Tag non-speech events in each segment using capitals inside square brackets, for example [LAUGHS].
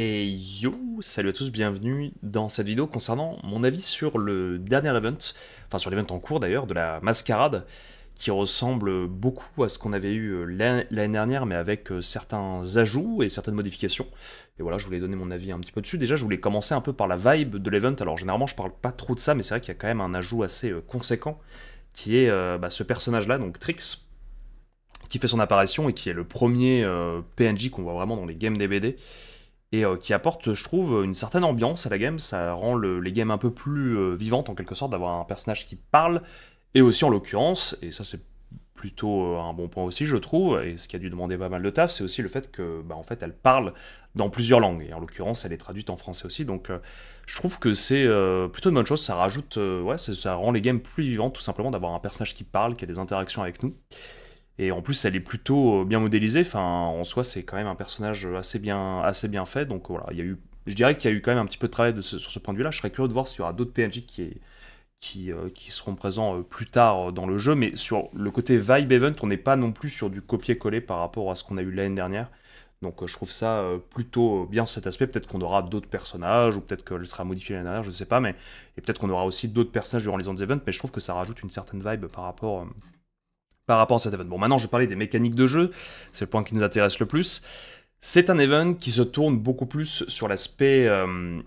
Et yo, salut à tous, bienvenue dans cette vidéo concernant mon avis sur le dernier event, enfin sur l'event en cours d'ailleurs, de la mascarade, qui ressemble beaucoup à ce qu'on avait eu euh, l'année dernière, mais avec euh, certains ajouts et certaines modifications. Et voilà, je voulais donner mon avis un petit peu dessus. Déjà, je voulais commencer un peu par la vibe de l'event. Alors généralement, je parle pas trop de ça, mais c'est vrai qu'il y a quand même un ajout assez euh, conséquent, qui est bah, ce personnage-là, donc Trix, qui fait son apparition et qui est le premier PNJ qu'on voit vraiment dans les games DBD et euh, qui apporte, je trouve, une certaine ambiance à la game. Ça rend les games un peu plus euh, vivantes en quelque sorte d'avoir un personnage qui parle, et aussi en l'occurrence, et ça c'est plutôt euh, un bon point aussi je trouve, et ce qui a dû demander pas mal de taf, c'est aussi le fait que, bah, en fait, elle parle dans plusieurs langues, et en l'occurrence elle est traduite en français aussi, donc je trouve que c'est plutôt une bonne chose, ça rajoute, ouais, ça rend les games plus vivantes tout simplement d'avoir un personnage qui parle, qui a des interactions avec nous. Et en plus, elle est plutôt euh, bien modélisée. Enfin, en soi, c'est quand même un personnage assez bien, assez bien fait. Donc voilà, il y a eu, je dirais qu'il y a eu quand même un petit peu de travail sur ce point de vue-là. Je serais curieux de voir s'il y aura d'autres PNJ euh, qui, seront présents euh, plus tard dans le jeu. Mais sur le côté vibe event, on n'est pas non plus sur du copier-coller par rapport à ce qu'on a eu l'année dernière. Donc je trouve ça plutôt bien cet aspect. Peut-être qu'on aura d'autres personnages, ou peut-être qu'elle sera modifiée l'année dernière, je ne sais pas, mais et peut-être qu'on aura aussi d'autres personnages durant les Events, mais je trouve que ça rajoute une certaine vibe par rapport, par rapport à cet événement. Bon, maintenant, je parlais des mécaniques de jeu, c'est le point qui nous intéresse le plus. C'est un event qui se tourne beaucoup plus sur l'aspect euh,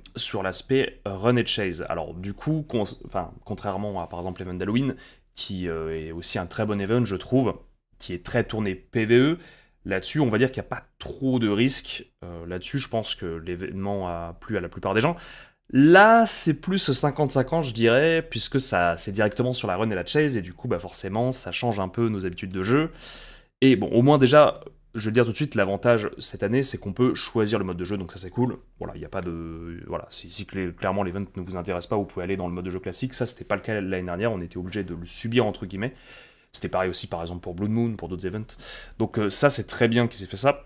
run et chase. Alors du coup, enfin, contrairement à par exemple l'event d'Halloween, qui euh, est aussi un très bon event, je trouve, qui est très tourné PVE. Là-dessus, on va dire qu'il n'y a pas trop de risques. Euh, là-dessus, je pense que l'événement a plu à la plupart des gens. Là, c'est plus 55 ans, je dirais, puisque ça, c'est directement sur la run et la chase, et du coup, bah forcément, ça change un peu nos habitudes de jeu. Et bon, au moins déjà, je vais dire tout de suite, l'avantage cette année, c'est qu'on peut choisir le mode de jeu, donc ça c'est cool. Voilà, il n'y a pas de... Voilà, si, clairement l'event ne vous intéresse pas, vous pouvez aller dans le mode de jeu classique. Ça, c'était pas le cas l'année dernière, on était obligé de le subir, entre guillemets. C'était pareil aussi, par exemple, pour Blood Moon, pour d'autres events. Donc euh, ça, c'est très bien qu'ils aient fait ça.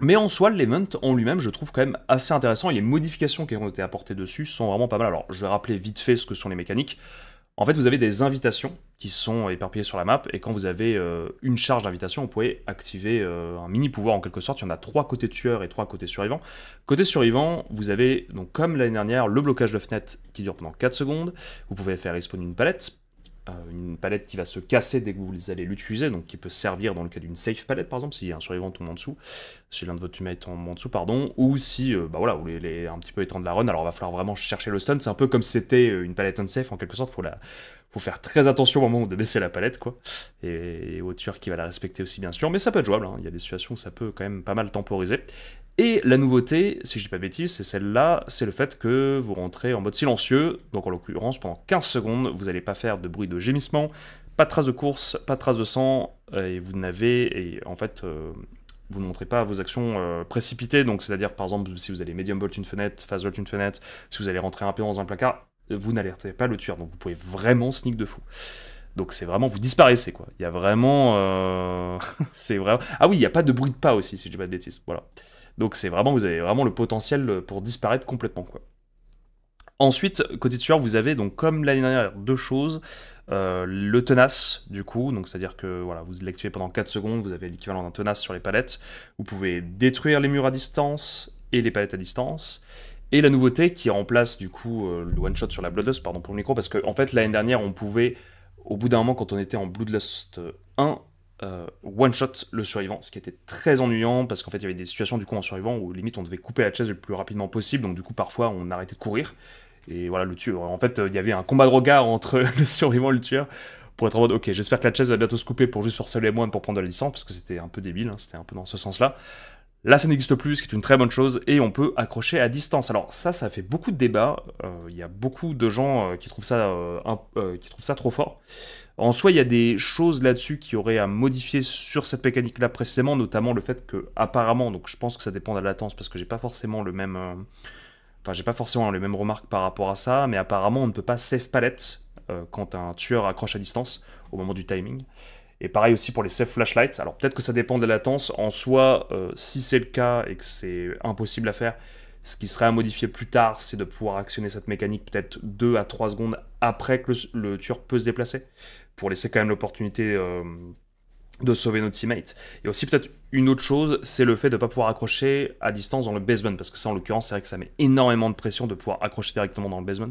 Mais en soi, l'event en lui-même, je trouve quand même assez intéressant et les modifications qui ont été apportées dessus sont vraiment pas mal. Alors, je vais rappeler vite fait ce que sont les mécaniques. En fait, vous avez des invitations qui sont éparpillées sur la map, et quand vous avez euh, une charge d'invitation, vous pouvez activer euh, un mini pouvoir en quelque sorte. Il y en a trois côtés tueurs et trois côtés survivants. Côté survivant, vous avez, donc comme l'année dernière, le blocage de fenêtre qui dure pendant 4 secondes. Vous pouvez faire respawn une palette euh, une palette qui va se casser dès que vous allez l'utiliser, donc qui peut servir dans le cas d'une safe palette par exemple, si un survivant tombe en dessous, si l'un de vos humains tombe en dessous, pardon, ou si euh, bah voilà, vous voulez un petit peu étendre la run, alors il va falloir vraiment chercher le stun, c'est un peu comme si c'était euh, une palette unsafe en quelque sorte, faut la, faut faire très attention au moment de baisser la palette, quoi. Et, au tueur qui va la respecter aussi, bien sûr. Mais ça peut être jouable, hein. il y a des situations où ça peut quand même pas mal temporiser. Et la nouveauté, si je dis pas de bêtises, c'est celle-là, c'est le fait que vous rentrez en mode silencieux, donc en l'occurrence pendant 15 secondes, vous n'allez pas faire de bruit de gémissement, pas de trace de course, pas de trace de sang, euh, et vous n'avez, en fait, euh, vous ne montrez pas vos actions euh, précipitées, donc c'est-à-dire par exemple si vous allez medium bolt une fenêtre, fast bolt une fenêtre, si vous allez rentrer un peu dans un placard, vous n'alertez pas le tueur. Donc vous pouvez vraiment sneak de fou. Donc c'est vraiment, vous disparaissez quoi. Il y a vraiment, euh, [LAUGHS] c'est vraiment. Ah oui, il n'y a pas de bruit de pas aussi, si je dis pas de bêtises. Voilà. Donc c'est vraiment, vous avez vraiment le potentiel pour disparaître complètement quoi. Ensuite, côté tueur, vous avez donc comme l'année dernière deux choses. Euh, le tenace du coup, donc c'est-à-dire que voilà, vous l'activez pendant 4 secondes, vous avez l'équivalent d'un tenace sur les palettes. Vous pouvez détruire les murs à distance et les palettes à distance. Et la nouveauté qui remplace du coup euh, le one-shot sur la Bloodlust, pardon pour le micro, parce qu'en fait l'année dernière on pouvait, au bout d'un moment quand on était en Bloodlust 1, euh, one-shot le survivant, ce qui était très ennuyant parce qu'en fait il y avait des situations du coup en survivant où limite on devait couper la chaise le plus rapidement possible, donc du coup parfois on arrêtait de courir. Et voilà, le tueur. En fait, euh, il y avait un combat de regard entre [LAUGHS] le survivant et le tueur pour être en mode ok j'espère que la chaise va bientôt se couper pour juste forcer les moines pour prendre de la licence parce que c'était un peu débile hein, c'était un peu dans ce sens là Là, ça n'existe plus, ce qui est une très bonne chose, et on peut accrocher à distance. Alors ça, ça fait beaucoup de débats. Euh, il y a beaucoup de gens euh, qui, trouvent ça, euh, qui trouvent ça trop fort. En soi, il y a des choses là-dessus qui auraient à modifier sur cette mécanique-là précisément, notamment le fait que, apparemment, donc je pense que ça dépend de la latence, parce que j'ai pas forcément le même... Enfin, j'ai pas forcément les mêmes remarques par rapport à ça, mais apparemment, on ne peut pas save palette quand un tueur accroche à distance au moment du timing. Et pareil aussi pour les safe flashlights. Alors peut-être que ça dépend de la latence. En soi, euh, si c'est le cas et que c'est impossible à faire, ce qui serait à modifier plus tard, c'est de pouvoir actionner cette mécanique peut-être 2 à 3 secondes après que le, tueur peut se déplacer, pour laisser quand même l'opportunité euh, de sauver nos teammates. Et aussi peut-être une autre chose, c'est le fait de ne pas pouvoir accrocher à distance dans le basement, parce que ça en l'occurrence, c'est vrai que ça met énormément de pression de pouvoir accrocher directement dans le basement.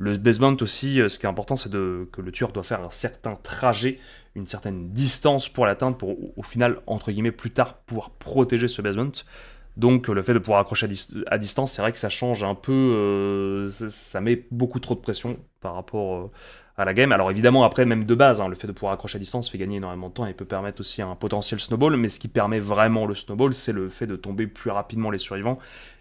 Le basement aussi, euh, ce qui est important, c'est que le tueur doit faire un certain trajet, une certaine distance pour l'atteindre, pour au final, entre guillemets, plus tard pouvoir protéger ce basement. Donc euh, le fait de pouvoir accrocher à, distance, c'est vrai que ça change un peu, euh, ça, met beaucoup trop de pression par rapport à la game. Alors évidemment, après, même de base, hein, le fait de pouvoir accrocher à distance fait gagner énormément de temps et peut permettre aussi un potentiel snowball, mais ce qui permet vraiment le snowball, c'est le fait de tomber plus rapidement les survivants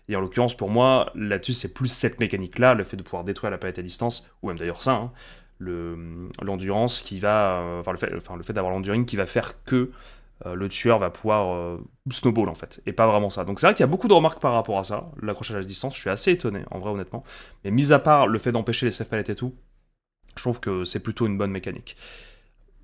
et en l'occurrence, pour moi, là-dessus, c'est plus cette mécanique-là, le fait de pouvoir détruire la palette à distance, ou même d'ailleurs ça, hein, le, l'endurance qui va. Euh, enfin, le fait, d'avoir l'enduring qui va faire que euh, le tueur va pouvoir euh, snowball en fait, et pas vraiment ça. Donc c'est vrai qu'il y a beaucoup de remarques par rapport à ça, l'accrochage à distance, je suis assez étonné, en vrai honnêtement. Mais mis à part le fait d'empêcher les safe palettes et tout, je trouve que c'est plutôt une bonne mécanique.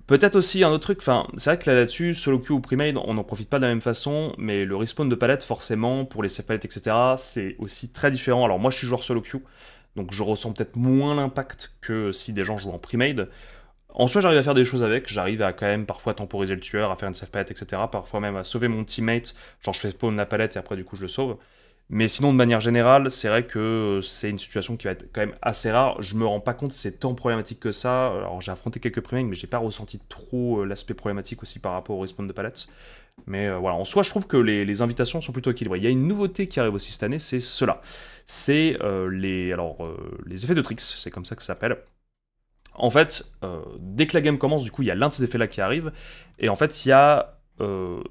Peut-être aussi un autre truc, enfin, c'est vrai que là-dessus, solo queue ou premade, on n'en profite pas de la même façon, mais le respawn de palette, forcément, pour les safe palettes, etc., c'est aussi très différent. Alors moi, je suis joueur solo queue, donc je ressens peut-être moins l'impact que si des gens jouent en primade. En soi, j'arrive à faire des choses avec, j'arrive à quand même parfois temporiser le tueur, à faire une safe palette, etc., parfois même à sauver mon teammate, genre je fais spawn la palette et après, du coup, je le sauve. Mais sinon, de manière générale, c'est vrai que c'est une situation qui va être quand même assez rare. Je me rends pas compte si c'est tant problématique que ça. Alors, j'ai affronté quelques primes mais j'ai pas ressenti trop euh, l'aspect problématique aussi par rapport au respawn de palettes. Mais euh, voilà, en soi, je trouve que les, invitations sont plutôt équilibrées. Il y a une nouveauté qui arrive aussi cette année, c'est cela. C'est euh, les, alors, les effets de tricks, c'est comme ça que ça s'appelle. En fait, dès que la game commence, du coup, il y a l'un de ces effets-là qui arrive. Et en fait, il y a euh,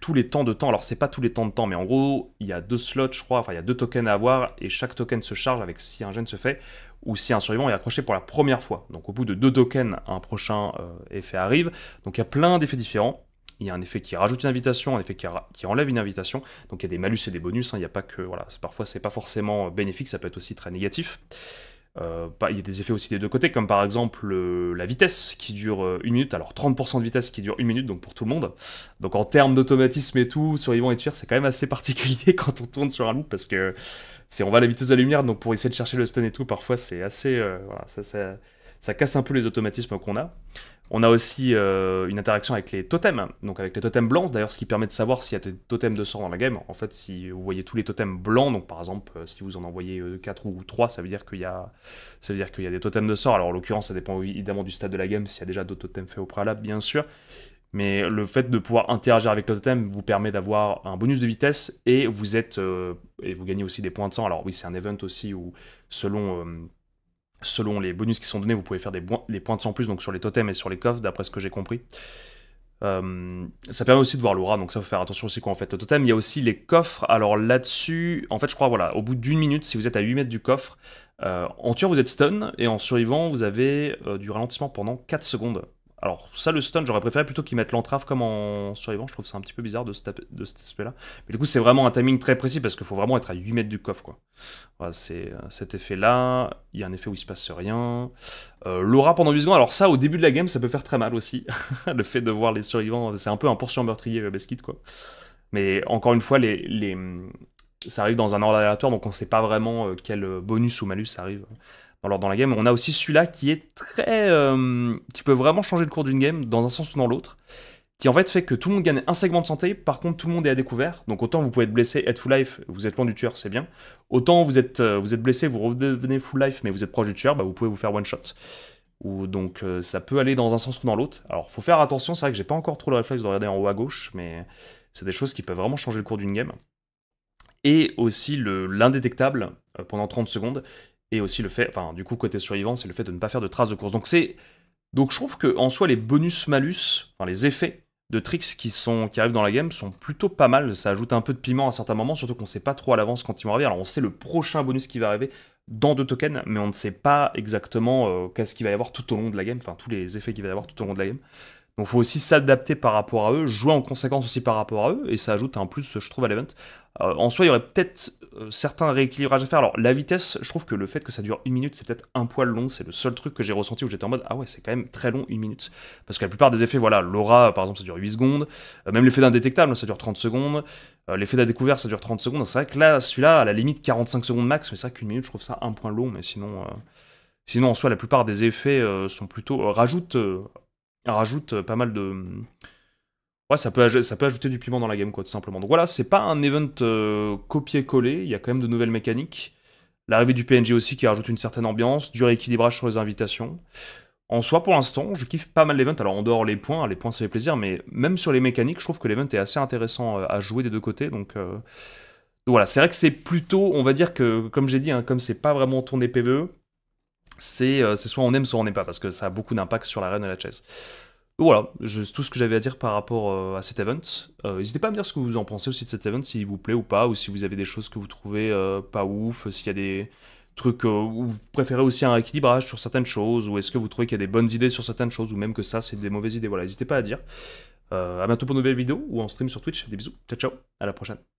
tous les temps de temps. Alors, c'est pas tous les temps de temps, mais en gros, il y a deux slots, je crois, enfin, il y a deux tokens à avoir, et chaque token se charge avec si un gène se fait ou si un survivant est accroché pour la première fois. Donc, au bout de deux tokens, un prochain euh, effet arrive. Donc, il y a plein d'effets différents. Il y a un effet qui rajoute une invitation, un effet qui, enlève une invitation. Donc, il y a des malus et des bonus. Hein. il n'y a pas que. Voilà, parfois, c'est pas forcément bénéfique, ça peut être aussi très négatif. Euh, il y a des effets aussi des deux côtés, comme par exemple euh, la vitesse qui dure euh, une minute, alors 30% de vitesse qui dure une minute, donc pour tout le monde. Donc en termes d'automatisme et tout, survivant et Tuer, c'est quand même assez particulier [LAUGHS] quand on tourne sur un loop, parce que c'est on va à la vitesse de la lumière, donc pour essayer de chercher le stun et tout, parfois c'est assez... ça, ça, casse un peu les automatismes qu'on a. On a aussi euh, une interaction avec les totems, donc avec les totems blancs, d'ailleurs ce qui permet de savoir s'il y a des totems de sort dans la game. En fait, si vous voyez tous les totems blancs, donc par exemple euh, si vous en envoyez 4 euh, ou 3, ça veut dire qu'il y a, y des totems de sort. Alors en l'occurrence, ça dépend évidemment du stade de la game, s'il y a déjà d'autres totems faits au préalable, bien sûr. Mais le fait de pouvoir interagir avec le totem vous permet d'avoir un bonus de vitesse et vous êtes et vous gagnez aussi des points de sang. Alors oui, c'est un event aussi où selon selon les bonus qui sont donnés, vous pouvez faire des, points de 100 plus donc sur les totems et sur les coffres, d'après ce que j'ai compris. Euh, ça permet aussi de voir l'aura, donc ça faut faire attention aussi quand en fait le totem. Il y a aussi les coffres. Alors là-dessus, en fait, je crois, voilà, au bout d'une minute, si vous êtes à 8 mètres du coffre, euh, en tueur, vous êtes stun, et en survivant, vous avez euh, du ralentissement pendant 4 secondes. Alors ça, le stun, j'aurais préféré plutôt qu'ils mettent l'entrave comme en survivant. Je trouve ça un petit peu bizarre de, cet, aspect-là. Mais du coup, c'est vraiment un timing très précis parce qu'il faut vraiment être à 8 mètres du coffre. quoi. c'est euh, cet effet-là. Il y a un effet où il se passe rien. Euh, laura pendant 8 secondes. Alors ça, au début de la game, ça peut faire très mal aussi. [LAUGHS] le fait de voir les survivants, c'est un peu un portion meurtrier, euh, Beskid, quoi. Mais encore une fois, ça arrive dans un ordre aléatoire, donc on ne sait pas vraiment quel bonus ou malus ça arrive. Alors dans la game. On a aussi celui-là qui est très... Euh, qui peut vraiment changer le cours d'une game, dans un sens ou dans l'autre, qui en fait fait que tout le monde gagne un segment de santé, par contre tout le monde est à découvert, donc autant vous pouvez être blessé, être full life, vous êtes loin du tueur, c'est bien, autant vous êtes, euh, vous êtes blessé, vous redevenez full life, mais vous êtes proche du tueur, bah, vous pouvez vous faire one shot. Ou donc euh, ça peut aller dans un sens ou dans l'autre. Alors faut faire attention, c'est vrai que j'ai pas encore trop le réflexe de regarder en haut à gauche, mais c'est des choses qui peuvent vraiment changer le cours d'une game. Et aussi l'indétectable pendant 30 secondes, et aussi le fait, enfin du coup côté survivant, c'est le fait de ne pas faire de traces de course. Donc c'est, donc je trouve que en soi les bonus malus, enfin les effets de tricks qui sont qui arrivent dans la game sont plutôt pas mal. Ça ajoute un peu de piment à certains moments, surtout qu'on ne sait pas trop à l'avance quand ils vont arriver. Alors on sait le prochain bonus qui va arriver dans deux tokens, mais on ne sait pas exactement euh, qu'est-ce qu'il va y avoir tout au long de la game, enfin tous les effets qu'il va y avoir tout au long de la game. Donc il faut aussi s'adapter par rapport à eux, jouer en conséquence aussi par rapport à eux, et ça ajoute un plus, je trouve, à l'event. Euh, en soi, il y aurait peut-être euh, certains rééquilibrages à faire. Alors la vitesse, je trouve que le fait que ça dure une minute, c'est peut-être un poil long, c'est le seul truc que j'ai ressenti où j'étais en mode, ah ouais, c'est quand même très long une minute. Parce que la plupart des effets, voilà, l'aura, par exemple, ça dure 8 secondes, euh, même l'effet d'indétectable, ça dure 30 secondes, l'effet d'un découvert, ça dure 30 secondes, c'est vrai que là, celui-là, à la limite 45 secondes max, mais c'est vrai qu'une minute, je trouve ça un point long, mais sinon... Sinon, en soi, la plupart des effets sont plutôt rajoutent rajoute euh, pas mal de. Ouais, ça peut, ça peut ajouter du piment dans la game, quoi, tout simplement. Donc voilà, c'est pas un event euh, copié copier-coller, il y a quand même de nouvelles mécaniques. L'arrivée du png aussi qui rajoute une certaine ambiance, du rééquilibrage sur les invitations. En soi, pour l'instant, je kiffe pas mal l'event. Alors, en dehors les points, les points ça fait plaisir, mais même sur les mécaniques, je trouve que l'event est assez intéressant euh, à jouer des deux côtés. Donc, voilà, c'est vrai que c'est plutôt, on va dire que, comme j'ai dit, hein, comme c'est pas vraiment tourné PvE, euh, c'est soit on aime, soit on n'aime pas, parce que ça a beaucoup d'impact sur l'arène et la chaise. Voilà, c'est tout ce que j'avais à dire par rapport euh, à cet event. Euh, n'hésitez pas à me dire ce que vous en pensez aussi de cet event, s'il vous plaît ou pas, ou si vous avez des choses que vous trouvez pas ouf, s'il y a des trucs où vous préférez aussi un équilibrage sur certaines choses, ou est-ce que vous trouvez qu'il y a des bonnes idées sur certaines choses, ou même que ça, c'est des mauvaises idées. Voilà, n'hésitez pas à dire. à bientôt pour une nouvelle vidéo ou en stream sur Twitch. Des bisous, ciao ciao, à la prochaine.